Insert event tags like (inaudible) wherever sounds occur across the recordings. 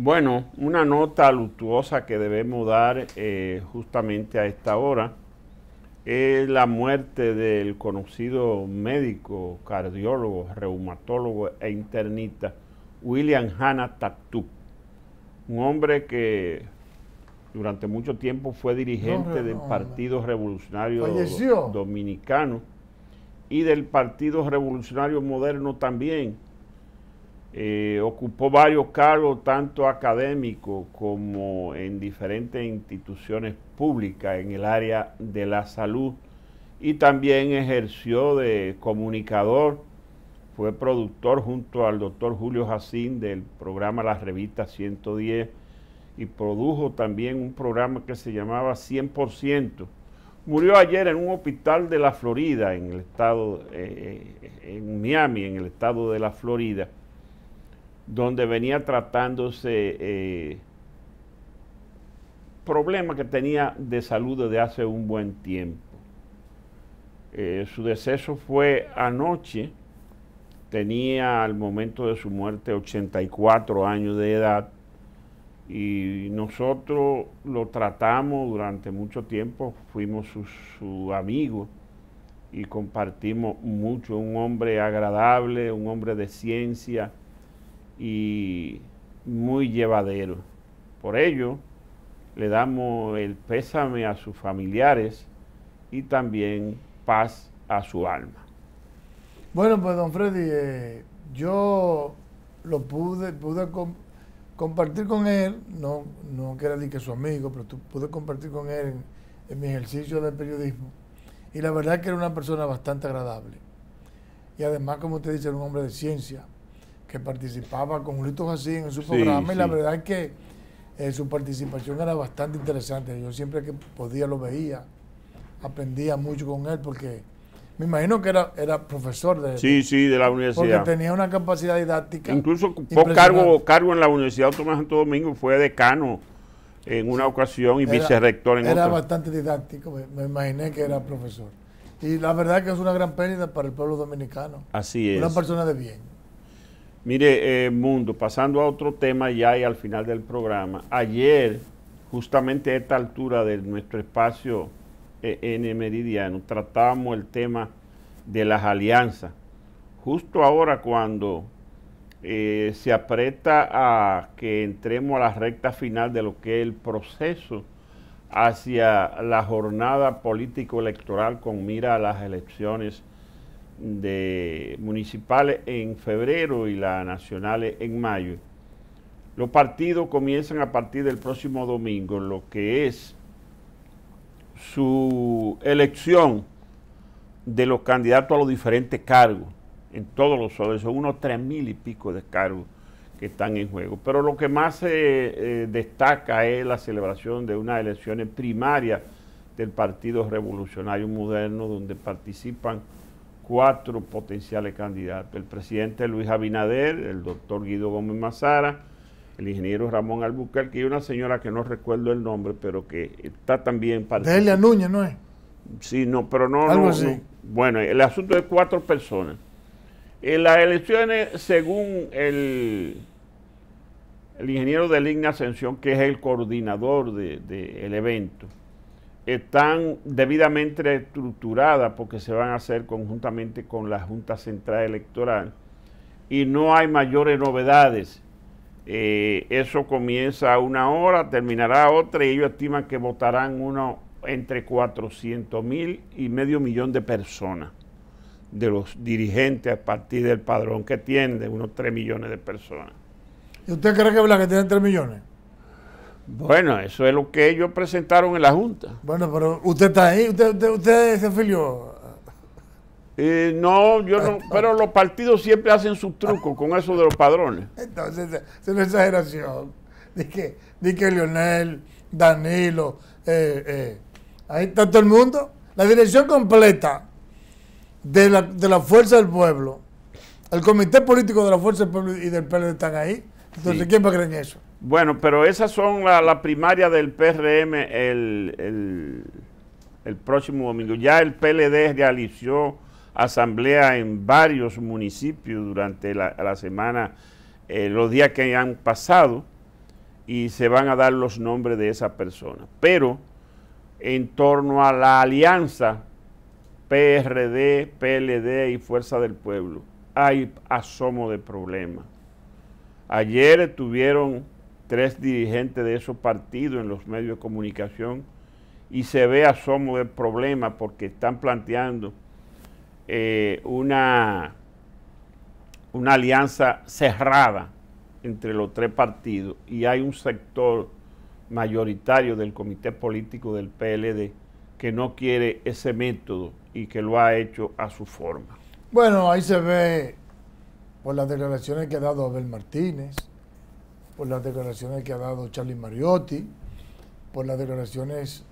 Bueno, una nota luctuosa que debemos dar eh, justamente a esta hora es la muerte del conocido médico, cardiólogo, reumatólogo e internista William Hanna Tactú, un hombre que durante mucho tiempo fue dirigente del Partido Revolucionario Dominicano y del Partido Revolucionario Moderno también eh, ocupó varios cargos, tanto académicos como en diferentes instituciones públicas en el área de la salud y también ejerció de comunicador, fue productor junto al doctor Julio Jacín del programa La Revista 110 y produjo también un programa que se llamaba 100%. Murió ayer en un hospital de la Florida, en el estado, eh, eh, en Miami, en el estado de la Florida donde venía tratándose eh, problemas que tenía de salud desde hace un buen tiempo. Eh, su deceso fue anoche, tenía al momento de su muerte 84 años de edad y nosotros lo tratamos durante mucho tiempo, fuimos su, su amigo y compartimos mucho, un hombre agradable, un hombre de ciencia, y muy llevadero. Por ello, le damos el pésame a sus familiares y también paz a su alma. Bueno, pues don Freddy, eh, yo lo pude, pude compartir con él, no, no quiero decir que su amigo, pero tú, pude compartir con él en, mi ejercicio de periodismo. Y la verdad que era una persona bastante agradable. Y además, como te dice, era un hombre de ciencia, que participaba con Julito así en su programa y la verdad es que eh, su participación era bastante interesante. Yo siempre que podía lo veía, aprendía mucho con él porque me imagino que era, era profesor de... Sí, sí, de la universidad. Porque tenía una capacidad didáctica. Incluso por cargo, cargo en la Universidad Autónoma de Santo Domingo, fue decano en una ocasión y vicerrector en otra. Era bastante didáctico, me, me imaginé que era profesor. Y la verdad es que es una gran pérdida para el pueblo dominicano. Así es. Una persona de bien. Mire, eh, Mundo, pasando a otro tema ya y al final del programa. Ayer, justamente a esta altura de nuestro espacio en eh, Meridiano, tratábamos el tema de las alianzas. Justo ahora cuando eh, se aprieta a que entremos a la recta final de lo que es el proceso hacia la jornada político-electoral con mira a las elecciones de municipales en febrero y las nacionales en mayo. Los partidos comienzan a partir del próximo domingo, lo que es su elección de los candidatos a los diferentes cargos en todos los sobres, son unos tres mil y pico de cargos que están en juego. Pero lo que más se eh, destaca es la celebración de unas elecciones primarias del Partido Revolucionario Moderno, donde participan cuatro potenciales candidatos, el presidente Luis Abinader, el doctor Guido Gómez Mazara, el ingeniero Ramón Albuquerque y una señora que no recuerdo el nombre, pero que está también para... Delia Núñez, ¿no es? Sí, no, pero no... Bueno, el asunto de cuatro personas. En las elecciones, según el, el ingeniero de Ligna Ascensión, que es el coordinador del de, el evento, están debidamente estructuradas porque se van a hacer conjuntamente con la Junta Central Electoral y no hay mayores novedades. Eh, eso comienza a una hora, terminará a otra y ellos estiman que votarán uno entre 400 mil y medio millón de personas, de los dirigentes a partir del padrón que tiene unos 3 millones de personas. ¿Y usted cree que Blanca tiene 3 millones? Bueno, eso es lo que ellos presentaron en la Junta. Bueno, pero usted está ahí, usted, usted, se eh, no, yo no, (laughs) pero los partidos siempre hacen sus trucos con eso de los padrones. Entonces, es una exageración. De que, Leonel, Danilo, eh, eh, ahí está todo el mundo. La dirección completa de la, Fuerza del Pueblo, el Comité Político de la Fuerza del Pueblo y del PLD están ahí. Entonces, ¿quién va a creer en eso? Bueno, pero esas son la, primaria del PRM el, próximo domingo. Ya el PLD realizó asamblea en varios municipios durante la, semana, eh, los días que han pasado, y se van a dar los nombres de esa persona. Pero en torno a la alianza PRD, PLD y Fuerza del Pueblo, hay asomo de problema. Ayer tuvieron tres dirigentes de esos partidos en los medios de comunicación y se ve asomo del problema porque están planteando eh, una, una alianza cerrada entre los tres partidos y hay un sector mayoritario del comité político del PLD que no quiere ese método y que lo ha hecho a su forma. Bueno, ahí se ve por las declaraciones que ha dado Abel Martínez, por las declaraciones que ha dado Charlie Mariotti, por las declaraciones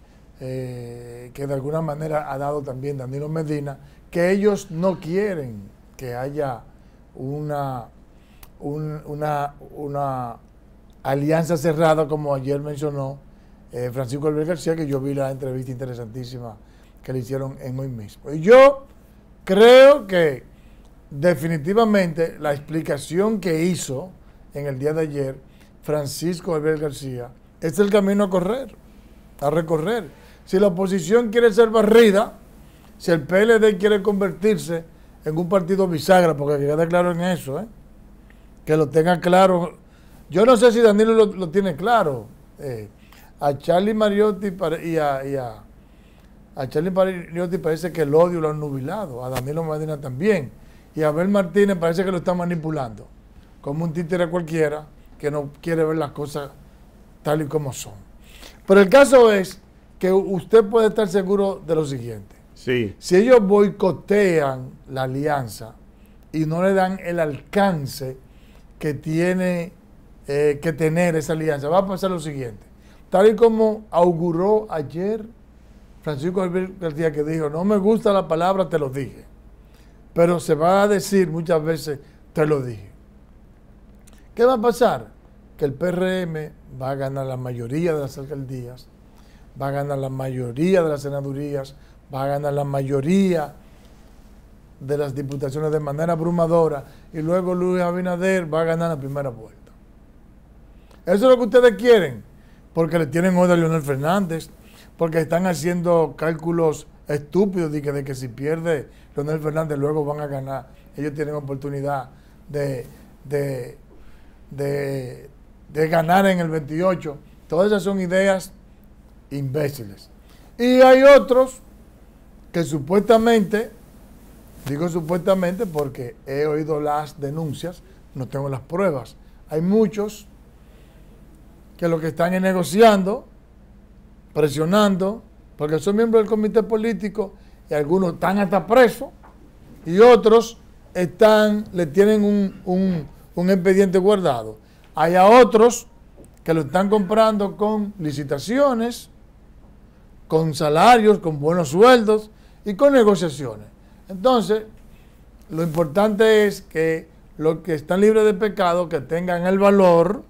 eh, que de alguna manera ha dado también Danilo Medina, que ellos no quieren que haya una, una, alianza cerrada, como ayer mencionó eh, Francisco Alberto García, que yo vi la entrevista interesantísima que le hicieron en hoy mismo. Y yo creo que definitivamente la explicación que hizo en el día de ayer, Francisco Abel García, este es el camino a correr, a recorrer. Si la oposición quiere ser barrida, si el PLD quiere convertirse en un partido bisagra, porque queda claro en eso, ¿eh? que lo tenga claro. Yo no sé si Danilo lo, tiene claro. Eh, a Charlie Mariotti y a, a, Charlie Mariotti parece que el odio lo han nubilado, a Danilo Medina también, y a Abel Martínez parece que lo está manipulando, como un títere cualquiera que no quiere ver las cosas tal y como son. Pero el caso es que usted puede estar seguro de lo siguiente. Si ellos boicotean la alianza y no le dan el alcance que tiene eh, que tener esa alianza, va a pasar lo siguiente. Tal y como auguró ayer Francisco Alberto García que dijo, no me gusta la palabra, te lo dije. Pero se va a decir muchas veces, te lo dije. ¿Qué va a pasar? Que el PRM va a ganar la mayoría de las alcaldías, va a ganar la mayoría de las senadurías, va a ganar la mayoría de las diputaciones de manera abrumadora y luego Luis Abinader va a ganar la primera vuelta. Eso es lo que ustedes quieren, porque le tienen odio a Leonel Fernández, porque están haciendo cálculos estúpidos de que, si pierde Leonel Fernández luego van a ganar. Ellos tienen oportunidad de de, ganar en el 28. Todas esas son ideas imbéciles. Y hay otros que supuestamente, digo supuestamente porque he oído las denuncias, no tengo las pruebas. Hay muchos que lo que están es negociando, presionando, porque son miembros del comité político y algunos están hasta presos y otros están, le tienen un, un expediente guardado. Hay a otros que lo están comprando con licitaciones, con salarios, con buenos sueldos y con negociaciones. Entonces, lo importante es que los que están libres de pecado, que tengan el valor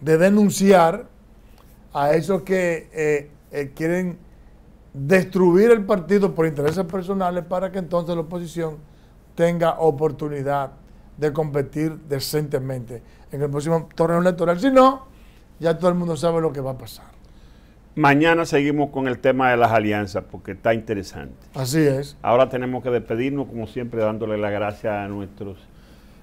de denunciar a esos que eh, eh, quieren destruir el partido por intereses personales para que entonces la oposición tenga oportunidad de competir decentemente en el próximo torneo electoral. Si no, ya todo el mundo sabe lo que va a pasar. Mañana seguimos con el tema de las alianzas porque está interesante. Así es. Ahora tenemos que despedirnos, como siempre, dándole las gracias a nuestros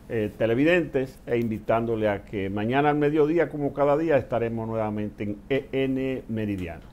eh, televidentes e invitándole a que mañana al mediodía, como cada día, estaremos nuevamente en EN Meridiano.